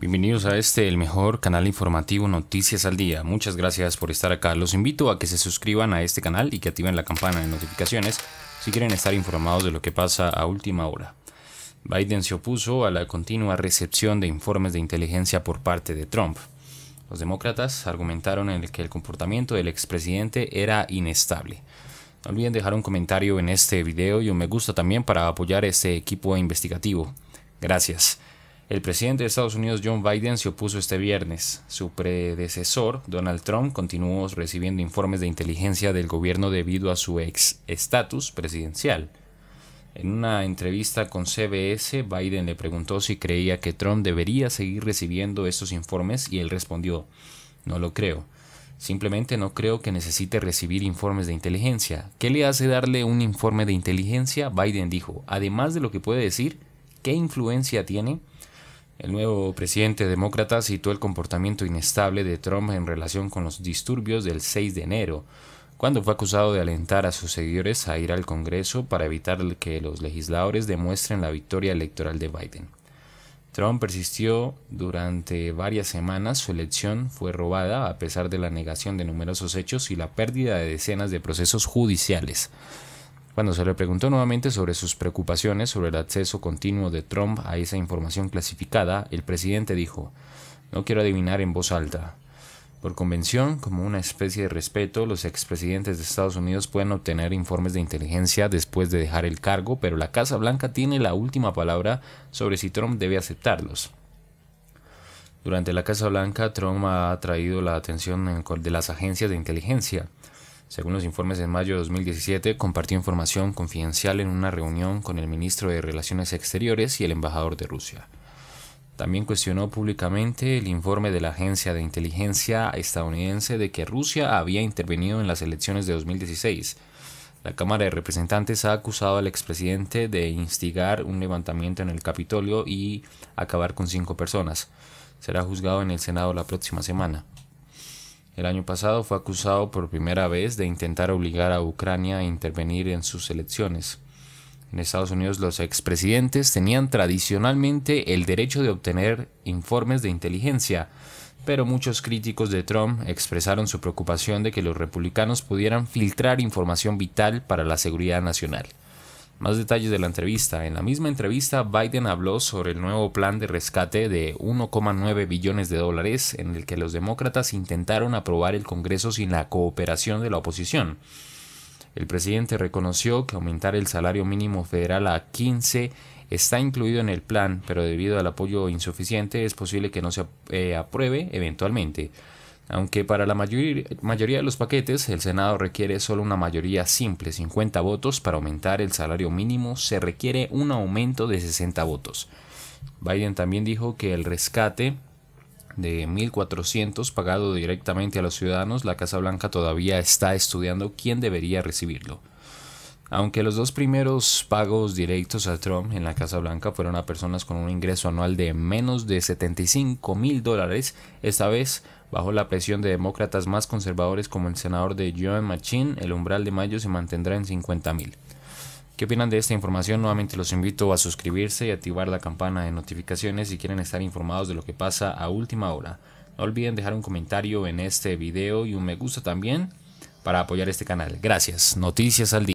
Bienvenidos a este, el mejor canal informativo Noticias al Día. Muchas gracias por estar acá. Los invito a que se suscriban a este canal y que activen la campana de notificaciones si quieren estar informados de lo que pasa a última hora. Biden se opuso a la continua recepción de informes de inteligencia por parte de Trump. Los demócratas argumentaron en el que el comportamiento del expresidente era inestable. No olviden dejar un comentario en este video y un me gusta también para apoyar este equipo investigativo. Gracias. El presidente de Estados Unidos John Biden se opuso este viernes. Su predecesor, Donald Trump, continuó recibiendo informes de inteligencia del gobierno debido a su ex estatus presidencial. En una entrevista con CBS, Biden le preguntó si creía que Trump debería seguir recibiendo estos informes y él respondió, no lo creo. Simplemente no creo que necesite recibir informes de inteligencia. ¿Qué le hace darle un informe de inteligencia? Biden dijo, además de lo que puede decir, ¿qué influencia tiene? El nuevo presidente demócrata citó el comportamiento inestable de Trump en relación con los disturbios del 6 de enero, cuando fue acusado de alentar a sus seguidores a ir al Congreso para evitar que los legisladores demuestren la victoria electoral de Biden. Trump persistió durante varias semanas, su elección fue robada a pesar de la negación de numerosos hechos y la pérdida de decenas de procesos judiciales. Cuando se le preguntó nuevamente sobre sus preocupaciones sobre el acceso continuo de Trump a esa información clasificada, el presidente dijo, no quiero adivinar en voz alta. Por convención, como una especie de respeto, los expresidentes de Estados Unidos pueden obtener informes de inteligencia después de dejar el cargo, pero la Casa Blanca tiene la última palabra sobre si Trump debe aceptarlos. Durante la Casa Blanca, Trump ha atraído la atención de las agencias de inteligencia. Según los informes, de mayo de 2017 compartió información confidencial en una reunión con el ministro de Relaciones Exteriores y el embajador de Rusia. También cuestionó públicamente el informe de la agencia de inteligencia estadounidense de que Rusia había intervenido en las elecciones de 2016. La Cámara de Representantes ha acusado al expresidente de instigar un levantamiento en el Capitolio y acabar con cinco personas. Será juzgado en el Senado la próxima semana. El año pasado fue acusado por primera vez de intentar obligar a Ucrania a intervenir en sus elecciones. En Estados Unidos los expresidentes tenían tradicionalmente el derecho de obtener informes de inteligencia, pero muchos críticos de Trump expresaron su preocupación de que los republicanos pudieran filtrar información vital para la seguridad nacional. Más detalles de la entrevista. En la misma entrevista, Biden habló sobre el nuevo plan de rescate de 1,9 billones de dólares en el que los demócratas intentaron aprobar el Congreso sin la cooperación de la oposición. El presidente reconoció que aumentar el salario mínimo federal a 15 está incluido en el plan, pero debido al apoyo insuficiente es posible que no se eh, apruebe eventualmente. Aunque para la mayoría, de los paquetes el Senado requiere solo una mayoría simple, 50 votos, para aumentar el salario mínimo se requiere un aumento de 60 votos. Biden también dijo que el rescate de 1.400 pagado directamente a los ciudadanos, la Casa Blanca todavía está estudiando quién debería recibirlo. Aunque los dos primeros pagos directos a Trump en la Casa Blanca fueron a personas con un ingreso anual de menos de 75 mil dólares, esta vez Bajo la presión de demócratas más conservadores como el senador de Joan Machin, el umbral de mayo se mantendrá en 50.000. ¿Qué opinan de esta información? Nuevamente los invito a suscribirse y activar la campana de notificaciones si quieren estar informados de lo que pasa a última hora. No olviden dejar un comentario en este video y un me gusta también para apoyar este canal. Gracias. Noticias al día.